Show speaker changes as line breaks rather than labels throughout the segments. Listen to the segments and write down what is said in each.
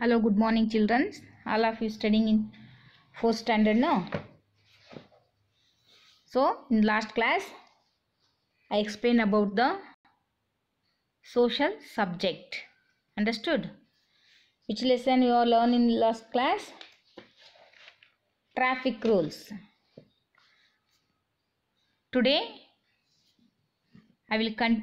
hello good morning children all of you studying in fourth standard now so in last class i explained about the social subject understood which lesson you all learned in last class traffic rules today i will con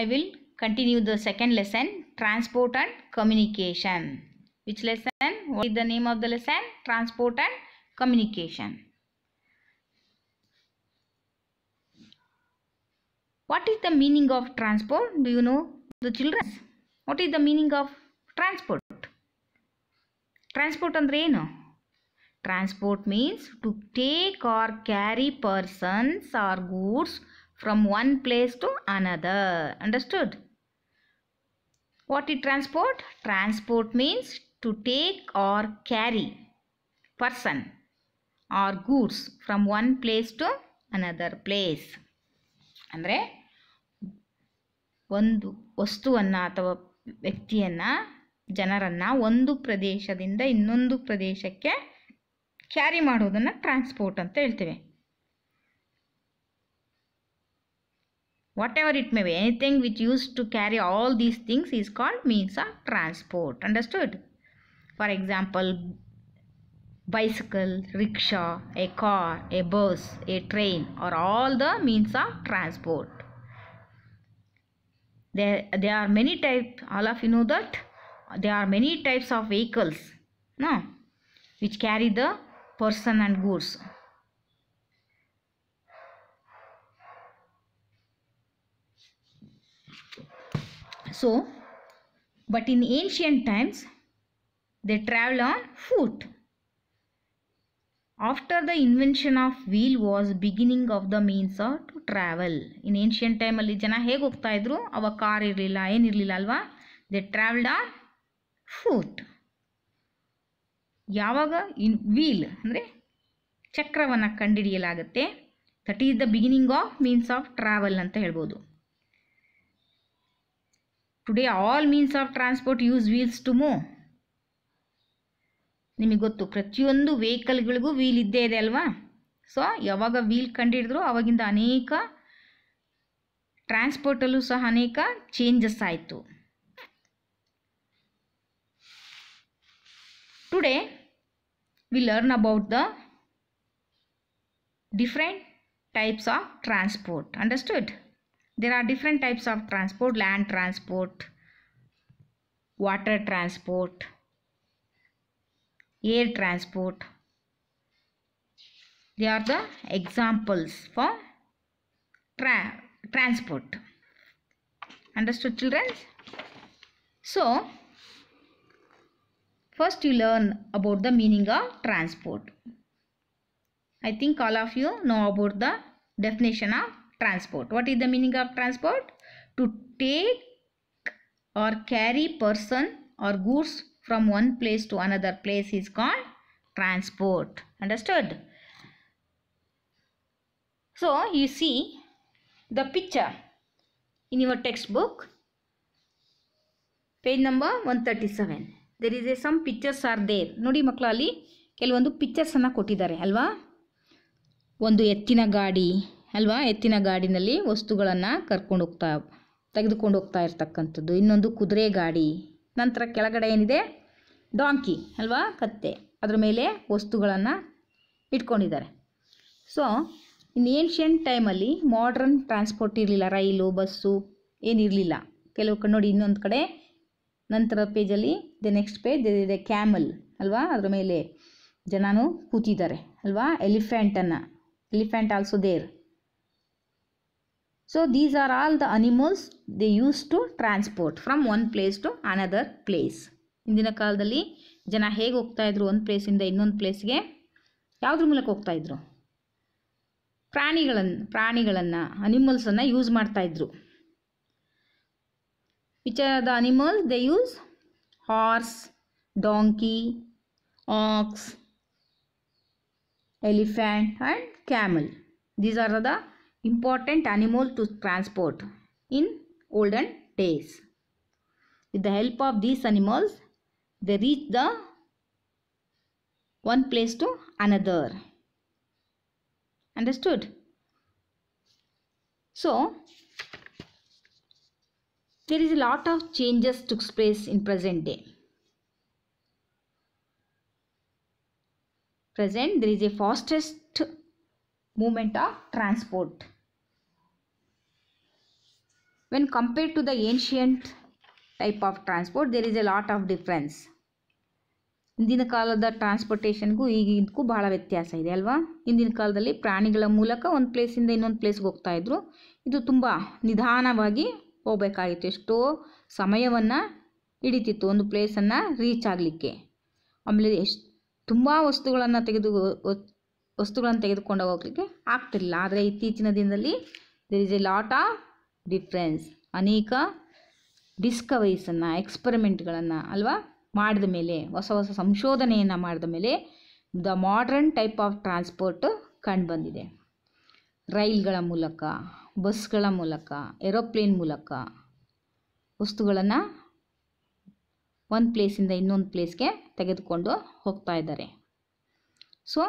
i will continue the second lesson transport and communication. Which lesson? What is the name of the lesson? Transport and communication. What is the meaning of transport? Do you know the children? What is the meaning of transport? Transport and ಏನು Transport means to take or carry persons or goods from one place to another. Understood? What is transport? Transport means to take or carry person or goods from one place to another place. ಅಂದರೆ ಒಂದು ವಸ್ತುವನ್ನು ಅಥವಾ ವ್ಯಕ್ತಿಯನ್ನು ಜನರನ್ನು ಒಂದು ಪ್ರದೇಶದಿಂದ ಇನ್ನೊಂದು ಪ್ರದೇಶಕ್ಕೆ ಕ್ಯಾರಿ ಮಾಡೋದನ್ನು ಟ್ರಾನ್ಸ್ಪೋರ್ಟ್ ಅಂತ ಹೇಳ್ತೇವೆ whatever it may be anything which used to carry all these things is called means of transport understood for example bicycle rickshaw a car a bus a train are all the means of transport there there are many type all of you know that there are many types of vehicles no which carry the person and goods so but in ancient times they travel on foot after the invention of wheel was beginning of the means of travel in ancient time alli jana hegu hogta idru ava car irilla yen irilla alva they traveled on foot yavaga wheel andre chakravana kandi that is the beginning of means of travel anta helabodu today all means of transport use wheels to move ನಿಮಗೆ ಗೊತ್ತು ಪ್ರತಿಯೊಂದು ವೆಹಿಕಲ್ಗಳಿಗೂ wheel ಇದ್ದೇ ಇದೆ ಅಲ್ವಾ so ಯಾವಾಗ wheel ಕಂಡಿಡಿದ್ರು ಅವಾಗಿಂದ ಅನೇಕ ಟ್ರಾನ್ಸ್ಪೋರ್ಟಲ್ಲೂ ಸಹ ಅನೇಕ ಚೇಂಜಸ್ ಆಯಿತು today we learn about the different types of transport understood There are different types of transport, land transport, water transport, air transport. They are the examples for tra transport. Understood children? So, first you learn about the meaning of transport. I think all of you know about the definition of transport. What is the meaning of transport? To take or carry person or goods from one place to another place is called transport. Understood? So, you see the picture in your textbook Page number 137. There is a, some pictures are there. Nodi there kelavondu pictures anna ಕೆಲವೊಂದು alwa ಕೊಟ್ಟಿದ್ದಾರೆ ಒಂದು ಎತ್ತಿನ ಗಾಡಿ ಅಲ್ವಾ ಎತ್ತಿನ ಗಾಡಿನಲ್ಲಿ ವಸ್ತುಗಳನ್ನು ಕರ್ಕೊಂಡು ಹೋಗ್ತಾ ತೆಗೆದುಕೊಂಡು ಹೋಗ್ತಾ ಇರ್ತಕ್ಕಂಥದ್ದು ಇನ್ನೊಂದು ಕುದುರೆ ಗಾಡಿ ನಂತರ ಕೆಳಗಡೆ ಏನಿದೆ ಡಾಂಕಿ ಅಲ್ವಾ ಕತ್ತೆ ಅದರ ಮೇಲೆ ವಸ್ತುಗಳನ್ನು ಇಟ್ಕೊಂಡಿದ್ದಾರೆ ಸೊ ಇನ್ನು ಏನ್ಷಿಯಂಟ್ ಟೈಮಲ್ಲಿ ಮಾಡ್ರನ್ ಟ್ರಾನ್ಸ್ಪೋರ್ಟ್ ಇರಲಿಲ್ಲ ರೈಲು ಬಸ್ಸು ಏನಿರಲಿಲ್ಲ ಕೆಲವು ಕಡೆ ನೋಡಿ ಇನ್ನೊಂದು ಕಡೆ ನಂತರ ಪೇಜಲ್ಲಿ ದ ನೆಕ್ಸ್ಟ್ ಪೇಜ್ ಇದೆ ಕ್ಯಾಮಲ್ ಅಲ್ವಾ ಅದರ ಮೇಲೆ ಜನನೂ ಕೂತಿದ್ದಾರೆ ಅಲ್ವಾ ಎಲಿಫೆಂಟನ್ನು elephant also there So these are all the animals they used to transport from one place to another place ಹಿಂದಿನ ಕಾಲದಲ್ಲಿ ಜನ ಹೇಗೆ ಹೋಗ್ತಾಯಿದ್ರು ಒಂದು ಪ್ಲೇಸಿಂದ ಇನ್ನೊಂದು ಪ್ಲೇಸ್ಗೆ ಯಾವುದ್ರ ಮೂಲಕ ಹೋಗ್ತಾಯಿದ್ರು ಇದ್ರು ಪ್ರಾಣಿಗಳನ್ನು ಪ್ರಾಣಿಗಳನ್ನು ಅನಿಮಲ್ಸನ್ನು ಯೂಸ್ ಮಾಡ್ತಾ ಇದ್ರು which are the animals they use horse donkey ox elephant and camel these are the important animal to transport in olden days. With the help of these animals, they reach the one place to another. Understood? So, there is a lot of changes took place in present day. Present, there is a fastest movement of transport. When compared to the ancient type of transport, there is a lot of difference. ಹಿಂದಿನ ಕಾಲದ ಟ್ರಾನ್ಸ್ಪೋರ್ಟೇಷನ್ಗೂ ಈಗಿಂದಕ್ಕೂ ಭಾಳ ವ್ಯತ್ಯಾಸ ಇದೆ ಅಲ್ವಾ ಹಿಂದಿನ ಕಾಲದಲ್ಲಿ ಪ್ರಾಣಿಗಳ ಮೂಲಕ ಒಂದು ಪ್ಲೇಸಿಂದ ಇನ್ನೊಂದು ಪ್ಲೇಸ್ಗೆ ಹೋಗ್ತಾ ಇದ್ರು ಇದು ತುಂಬ ನಿಧಾನವಾಗಿ ಹೋಗಬೇಕಾಗಿತ್ತು ಎಷ್ಟೋ ಸಮಯವನ್ನು ಹಿಡಿತಿತ್ತು ಒಂದು ಪ್ಲೇಸನ್ನು ರೀಚ್ ಆಗಲಿಕ್ಕೆ ಆಮೇಲೆ ಎಷ್ಟು ತುಂಬ ವಸ್ತುಗಳನ್ನು ತೆಗೆದು ವಸ್ತುಗಳನ್ನು ತೆಗೆದುಕೊಂಡು ಹೋಗ್ಲಿಕ್ಕೆ ಆಗ್ತಿರಲಿಲ್ಲ ಆದರೆ ಇತ್ತೀಚಿನ ದಿನದಲ್ಲಿ there is a lot of difference ಅನೇಕ ಡಿಸ್ಕವರೀಸನ್ನು ಎಕ್ಸ್ಪರಿಮೆಂಟ್ಗಳನ್ನು ಅಲ್ವಾ ಮಾಡಿದ ಮೇಲೆ ಹೊಸ ಹೊಸ ಸಂಶೋಧನೆಯನ್ನು ಮಾಡಿದ ಮೇಲೆ the modern type of transport ಕಂಡುಬಂದಿದೆ ರೈಲ್ಗಳ ಮೂಲಕ ಬಸ್ಗಳ ಮೂಲಕ ಏರೋಪ್ಲೇನ್ ಮೂಲಕ ವಸ್ತುಗಳನ್ನು ಒಂದು ಪ್ಲೇಸಿಂದ ಇನ್ನೊಂದು ಪ್ಲೇಸ್ಗೆ ತೆಗೆದುಕೊಂಡು ಹೋಗ್ತಾ ಇದ್ದಾರೆ so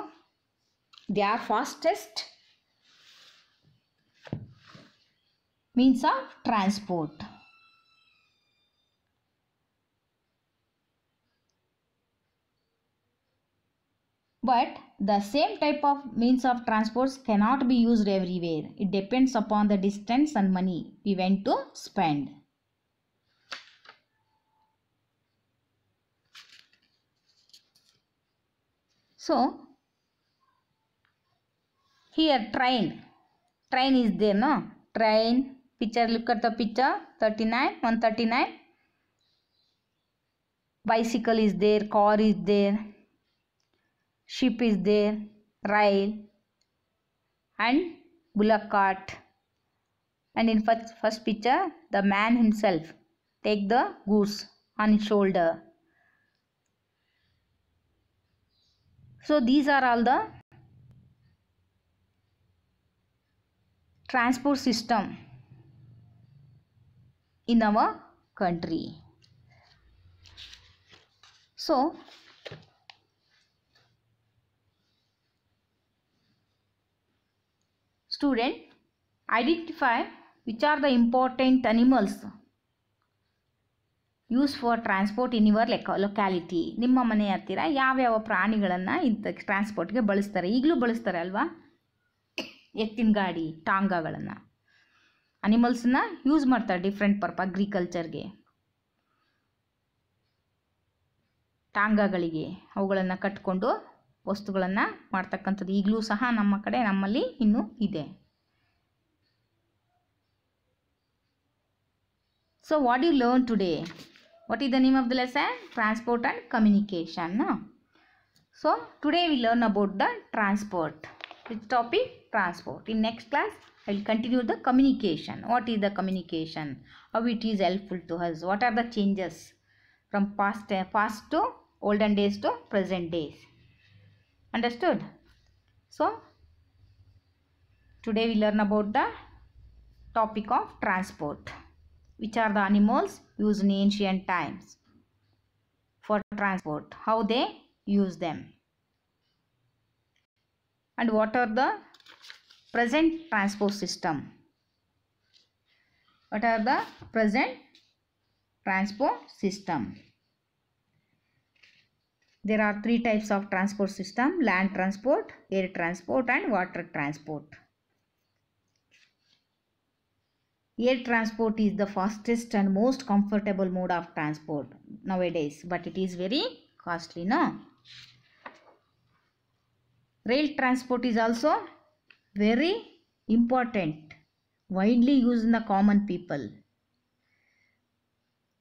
their fastest means of transport. But the same type of means of transports cannot be used everywhere. It depends upon the distance and money we went to spend. So, here train. Train is there, no? Train. Picture, look at the picture. 39, 139. Bicycle is there, car is there, ship is there, rail and bullock cart. And in first, first picture, the man himself take the goose on his shoulder. So these are all the transport system in our country. So, student identify which are the important animals used for transport in your locality. Nimma mane yathira yaav yaav praani galanna transport ke balistare. Iglu balistare alva. ಎತ್ತಿನ ಗಾಡಿ ಟಾಂಗಾಗಳನ್ನು ಅನಿಮಲ್ಸನ್ನ use ಮಾಡ್ತಾರೆ different ಪರ್ಪ ಅಗ್ರಿಕಲ್ಚರ್ಗೆ ಟಾಂಗಾಗಳಿಗೆ ಅವುಗಳನ್ನು ಕಟ್ಕೊಂಡು ವಸ್ತುಗಳನ್ನು ಮಾಡ್ತಕ್ಕಂಥದ್ದು ಈಗಲೂ ಸಹ ನಮ್ಮ ಕಡೆ ನಮ್ಮಲ್ಲಿ ಇನ್ನೂ ಇದೆ so what you learn today what is the name of the lesson transport and communication so today we learn about the transport which topic transport. In next class, I will continue the communication. What is the communication? How it is helpful to us? What are the changes from past, uh, past to olden days to present days? Understood? So, today we learn about the topic of transport. Which are the animals used in ancient times for transport? How they use them? And what are the present transport system what are the present transport system there are three types of transport system land transport air transport and water transport air transport is the fastest and most comfortable mode of transport nowadays but it is very costly now rail transport is also very important widely used in the common people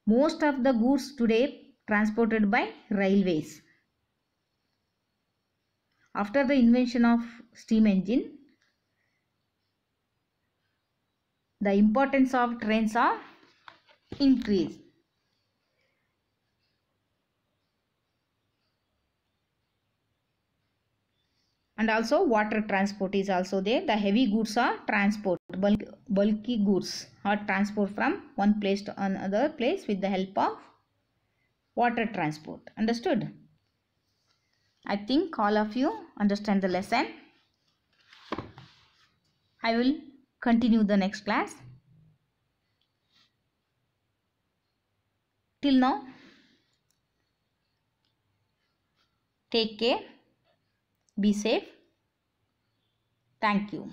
most of the goods today transported by railways after the invention of steam engine the importance of trains are increased and also water transport is also there the heavy goods are transport bulk, bulky goods are transport from one place to another place with the help of water transport understood i think all of you understand the lesson i will continue the next class till now take care be safe. Thank you.